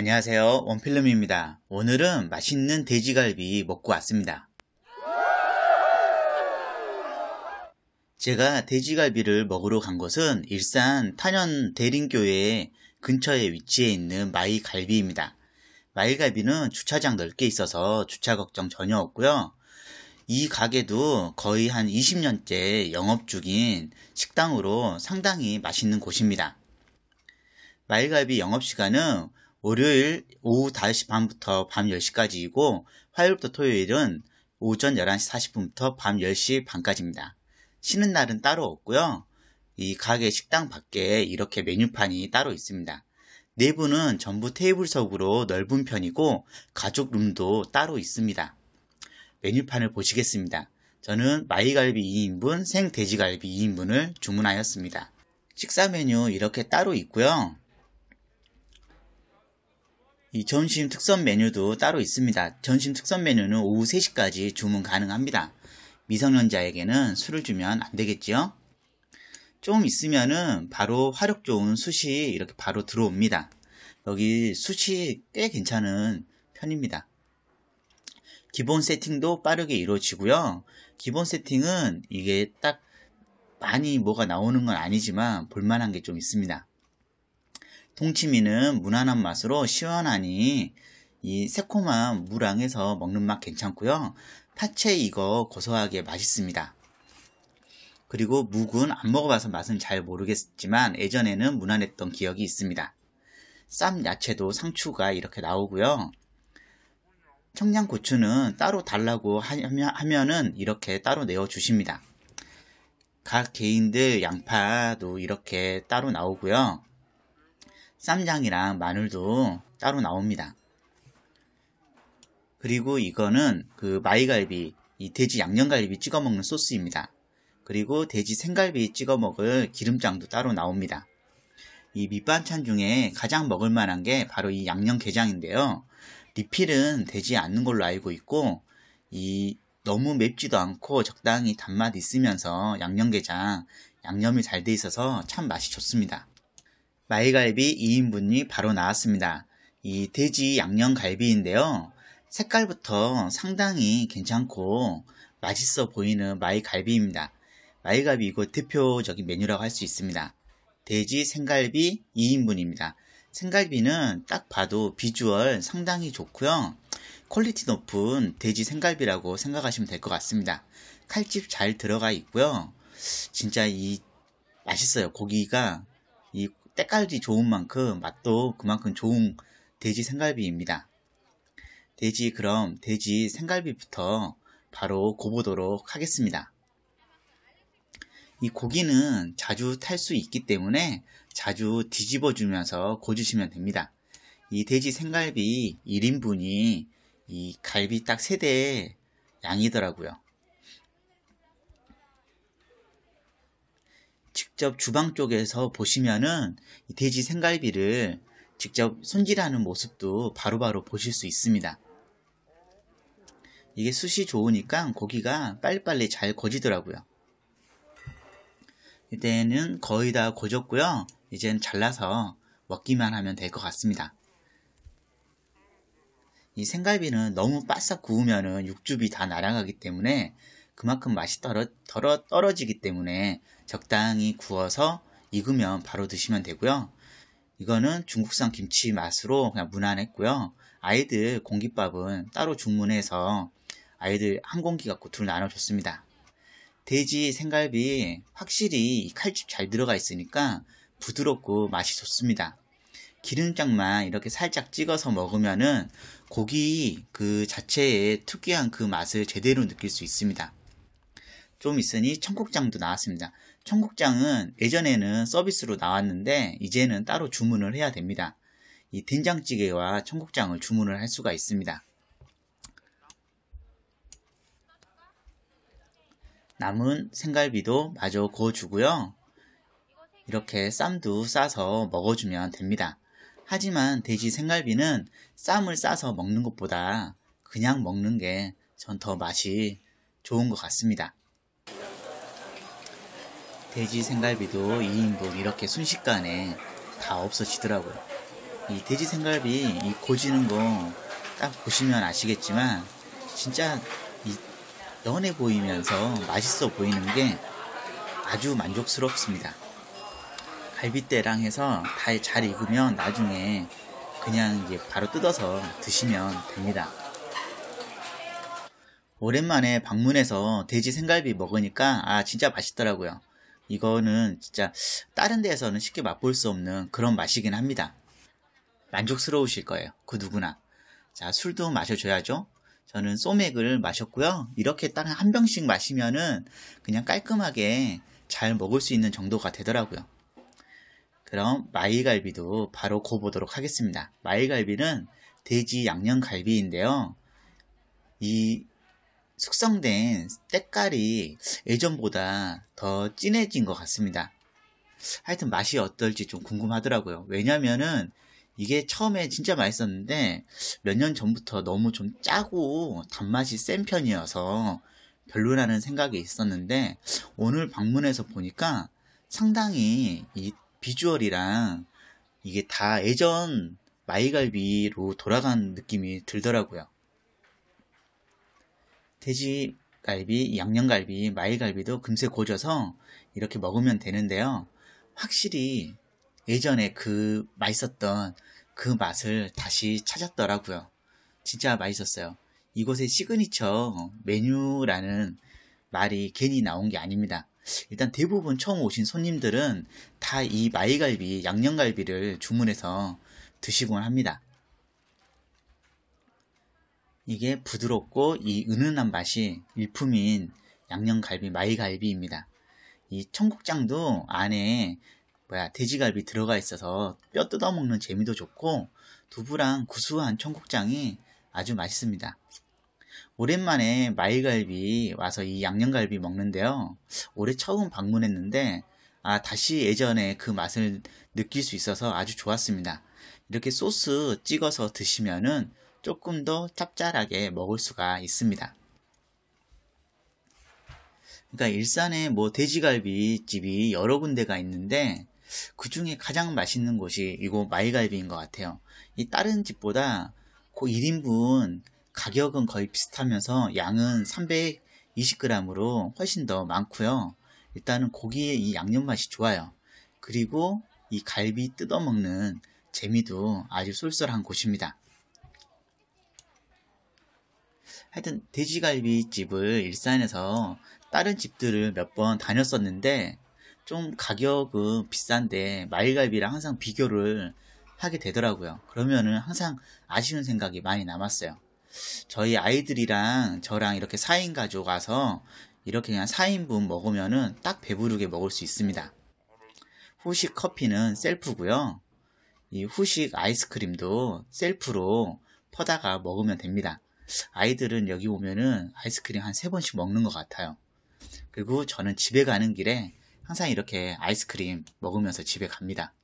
안녕하세요 원필름입니다 오늘은 맛있는 돼지갈비 먹고 왔습니다 제가 돼지갈비를 먹으러 간 곳은 일산 탄현 대림교회 근처에 위치해 있는 마이갈비입니다 마이갈비는 주차장 넓게 있어서 주차 걱정 전혀 없고요 이 가게도 거의 한 20년째 영업 중인 식당으로 상당히 맛있는 곳입니다 마이갈비 영업시간은 월요일 오후 5시 반부터 밤 10시까지이고 화요일부터 토요일은 오전 11시 40분부터 밤 10시 반까지입니다. 쉬는 날은 따로 없고요. 이 가게 식당 밖에 이렇게 메뉴판이 따로 있습니다. 내부는 네 전부 테이블석으로 넓은 편이고 가족 룸도 따로 있습니다. 메뉴판을 보시겠습니다. 저는 마이갈비 2인분, 생돼지갈비 2인분을 주문하였습니다. 식사 메뉴 이렇게 따로 있고요. 이 점심 특선 메뉴도 따로 있습니다. 점심 특선 메뉴는 오후 3시까지 주문 가능합니다. 미성년자에게는 술을 주면 안 되겠지요? 좀 있으면은 바로 화력 좋은 숯이 이렇게 바로 들어옵니다. 여기 숯이 꽤 괜찮은 편입니다. 기본 세팅도 빠르게 이루어지고요. 기본 세팅은 이게 딱 많이 뭐가 나오는 건 아니지만 볼만한 게 좀 있습니다. 동치미는 무난한 맛으로 시원하니 이 새콤한 무랑에서 먹는 맛 괜찮고요. 파채 이거 고소하게 맛있습니다. 그리고 묵은 안 먹어봐서 맛은 잘 모르겠지만 예전에는 무난했던 기억이 있습니다. 쌈 야채도 상추가 이렇게 나오고요. 청양고추는 따로 달라고 하면은 이렇게 따로 내어 주십니다. 각 개인들 양파도 이렇게 따로 나오고요. 쌈장이랑 마늘도 따로 나옵니다. 그리고 이거는 그 마이갈비, 이 돼지 양념갈비 찍어 먹는 소스입니다. 그리고 돼지 생갈비 찍어 먹을 기름장도 따로 나옵니다. 이 밑반찬 중에 가장 먹을 만한 게 바로 이 양념게장인데요. 리필은 되지 않는 걸로 알고 있고 이 너무 맵지도 않고 적당히 단맛 이 있으면서 양념게장 양념이 잘 돼 있어서 참 맛이 좋습니다. 말갈비 2인분이 바로 나왔습니다. 이 돼지 양념갈비인데요. 색깔부터 상당히 괜찮고 맛있어 보이는 마이갈비입니다. 마이갈비 이거 대표적인 메뉴라고 할 수 있습니다. 돼지 생갈비 2인분입니다. 생갈비는 딱 봐도 비주얼 상당히 좋고요. 퀄리티 높은 돼지 생갈비라고 생각하시면 될 것 같습니다. 칼집 잘 들어가 있고요. 진짜 이 맛있어요. 고기가 이 때깔이 좋은 만큼 맛도 그만큼 좋은 돼지 생갈비입니다. 돼지 그럼 돼지 생갈비부터 바로 고보도록 하겠습니다. 이 고기는 자주 탈 수 있기 때문에 자주 뒤집어 주면서 고주시면 됩니다. 이 돼지 생갈비 1인분이 이 갈비 딱 3대 양이더라고요. 직접 주방 쪽에서 보시면은 돼지 생갈비를 직접 손질하는 모습도 바로바로 바로 보실 수 있습니다. 이게 숯이 좋으니까 고기가 빨리빨리 잘 거지더라고요. 이때는 거의 다 고졌고요. 이젠 잘라서 먹기만 하면 될 것 같습니다. 이 생갈비는 너무 바싹 구우면은 육즙이 다 날아가기 때문에 그만큼 맛이 떨어, 떨어, 떨어지기 때문에 적당히 구워서 익으면 바로 드시면 되고요. 이거는 중국산 김치 맛으로 그냥 무난했고요. 아이들 공깃밥은 따로 주문해서 아이들 한 공기 갖고 둘 나눠줬습니다. 돼지 생갈비 확실히 칼집 잘 들어가 있으니까 부드럽고 맛이 좋습니다. 기름장만 이렇게 살짝 찍어서 먹으면은 고기 그 자체의 특이한 그 맛을 제대로 느낄 수 있습니다. 좀 있으니 청국장도 나왔습니다. 청국장은 예전에는 서비스로 나왔는데 이제는 따로 주문을 해야 됩니다. 이 된장찌개와 청국장을 주문을 할 수가 있습니다. 남은 생갈비도 마저 구워주고요. 이렇게 쌈도 싸서 먹어주면 됩니다. 하지만 돼지 생갈비는 쌈을 싸서 먹는 것보다 그냥 먹는 게 전 더 맛이 좋은 것 같습니다. 돼지 생갈비도 2인분 이렇게 순식간에 다 없어지더라고요. 이 돼지 생갈비 이 고지는 거 딱 보시면 아시겠지만 진짜 연해 보이면서 맛있어 보이는 게 아주 만족스럽습니다. 갈비대랑 해서 다 잘 익으면 나중에 그냥 이제 바로 뜯어서 드시면 됩니다. 오랜만에 방문해서 돼지 생갈비 먹으니까 아 진짜 맛있더라고요. 이거는 진짜 다른 데에서는 쉽게 맛볼 수 없는 그런 맛이긴 합니다. 만족스러우실 거예요. 그 누구나. 자, 술도 마셔줘야죠. 저는 소맥을 마셨고요. 이렇게 딱 한 병씩 마시면은 그냥 깔끔하게 잘 먹을 수 있는 정도가 되더라고요. 그럼 마이갈비도 바로 고보도록 하겠습니다. 마이갈비는 돼지 양념갈비인데요. 이 숙성된 때깔이 예전보다 더 진해진 것 같습니다. 하여튼 맛이 어떨지 좀 궁금하더라고요. 왜냐면은 이게 처음에 진짜 맛있었는데 몇 년 전부터 너무 좀 짜고 단맛이 센 편이어서 별로라는 생각이 있었는데 오늘 방문해서 보니까 상당히 이 비주얼이랑 이게 다 예전 마이갈비로 돌아간 느낌이 들더라고요. 돼지갈비, 양념갈비, 마이갈비도 금세 고져서 이렇게 먹으면 되는데요. 확실히 예전에 그 맛있었던 그 맛을 다시 찾았더라고요. 진짜 맛있었어요. 이곳의 시그니처 메뉴라는 말이 괜히 나온 게 아닙니다. 일단 대부분 처음 오신 손님들은 다 이 마이갈비, 양념갈비를 주문해서 드시곤 합니다. 이게 부드럽고 이 은은한 맛이 일품인 양념갈비 마이갈비입니다. 이 청국장도 안에 뭐야 돼지갈비 들어가 있어서 뼈 뜯어먹는 재미도 좋고 두부랑 구수한 청국장이 아주 맛있습니다. 오랜만에 마이갈비 와서 이 양념갈비 먹는데요. 올해 처음 방문했는데 아 다시 예전에 그 맛을 느낄 수 있어서 아주 좋았습니다. 이렇게 소스 찍어서 드시면은 조금 더 짭짤하게 먹을 수가 있습니다. 그러니까 일산에 뭐 돼지갈비 집이 여러 군데가 있는데 그 중에 가장 맛있는 곳이 이곳 마이갈비인 것 같아요. 이 다른 집보다 그 1인분 가격은 거의 비슷하면서 양은 320g으로 훨씬 더 많고요. 일단은 고기의 이 양념 맛이 좋아요. 그리고 이 갈비 뜯어먹는 재미도 아주 쏠쏠한 곳입니다. 하여튼 돼지갈비집을 일산에서 다른 집들을 몇 번 다녔었는데 좀 가격은 비싼데 마일갈비랑 항상 비교를 하게 되더라고요. 그러면은 항상 아쉬운 생각이 많이 남았어요. 저희 아이들이랑 저랑 이렇게 4인 가족 와서 이렇게 그냥 4인분 먹으면은 딱 배부르게 먹을 수 있습니다. 후식 커피는 셀프고요. 이 후식 아이스크림도 셀프로 퍼다가 먹으면 됩니다. 아이들은 여기 오면은 아이스크림 한 세 번씩 먹는 것 같아요. 그리고 저는 집에 가는 길에 항상 이렇게 아이스크림 먹으면서 집에 갑니다.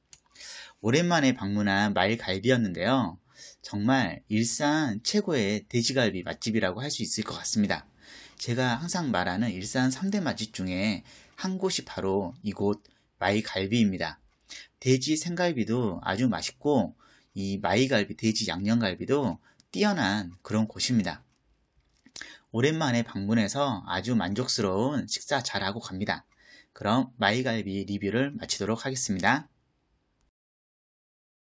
오랜만에 방문한 마 말갈비였는데요. 정말 일산 최고의 돼지갈비 맛집이라고 할 수 있을 것 같습니다. 제가 항상 말하는 일산 3대 맛집 중에 한 곳이 바로 이곳 마이갈비입니다. 돼지 생갈비도 아주 맛있고 이 마이갈비 돼지 양념갈비도 뛰어난 그런 곳입니다. 오랜만에 방문해서 아주 만족스러운 식사 잘하고 갑니다. 그럼 마이갈비 리뷰를 마치도록 하겠습니다.